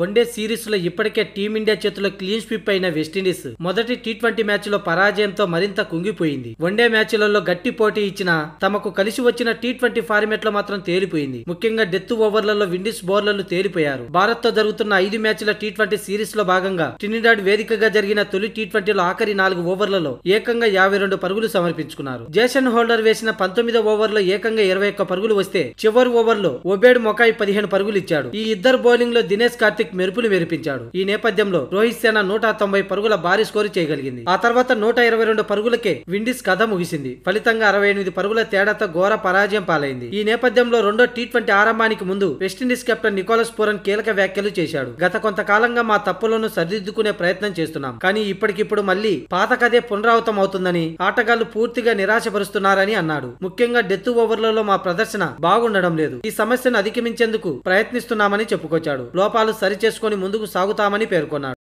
one day లో ఇప్పటికే Team India చేతిలో క్లీన్ స్వీప్ అయిన వెస్టిండీస్ మొదటి టీ ట్వంటీ లో పరాజయంతో మరింత కుంగిపోయింది వన్డే మ్యాచ్లలో గట్టి పోటీ ఇచ్చిన తమకు కలిసి వచ్చిన టీ ట్వంటీ లో మాత్రం తేలిపోయింది ముఖ్యంగా డెత్ ఓవర్లలో విండీస్ బౌలర్లు తేలిపోయారు భారత్ తో జరుగుతున్న ఐదు మ్యాచ్ల టీ ట్వంటీ సిరీస్ లో భాగంగా టినిడాడ్ వేదికగా జరిగిన తొలి టీ ట్వంటీలో ఆఖరి నాలుగు ఓవర్లలో ఏకంగా యాభై రెండు పరుగులు సమర్పించుకున్నారు జేసన్ హోల్డర్ వేసిన పంతొమ్మిదో ఓవర్లో ఏకంగా ఇరవై ఒక్క పరుగులు వస్తే చివరి ఓవర్లో ఒబేడ్ మొకాయి పదిహేను పరుగులు ఇచ్చాడు ఈ ఇద్దరు బౌలింగ్ లో దినేష్ కార్తిక్ కార్తిక్ మెరుపులు మెరిపించాడు ఈ నేపథ్యంలో రోహిత్ సేన నూట తొంభై పరుగుల భారీ స్కోర్ చేయగలిగింది ఆ తర్వాత నూట ఇరవై రెండు పరుగులకే విండీస్ కథ ముగిసింది ఫలితంగా అరవై ఎనిమిది పరుగుల తేడాతో ఘోర పరాజయం పాలైంది ఈ నేపథ్యంలో రెండో టీ ట్వంటీ ఆరంభానికి ముందు వెస్టిండీస్ కెప్టెన్ నికోలస్ పూరన్ కీలక వ్యాఖ్యలు చేశాడు గత కొంతకాలంగా మా తప్పులను సరిదిద్దుకునే ప్రయత్నం చేస్తున్నాం కానీ ఇప్పటికిప్పుడు మళ్ళీ పాత కథే పునరావృతం అవుతుందని ఆటగాళ్లు పూర్తిగా నిరాశపరుస్తున్నారని అన్నాడు ముఖ్యంగా డెత్ ఓవర్లలో మా ప్రదర్శన బాగుండడం లేదు ఈ సమస్యను అధిగమించేందుకు ప్రయత్నిస్తున్నామని చెప్పుకొచ్చాడు లోపాలు సరి సరిచేసుకుని ముందుకు సాగుతామని పేర్కొన్నారు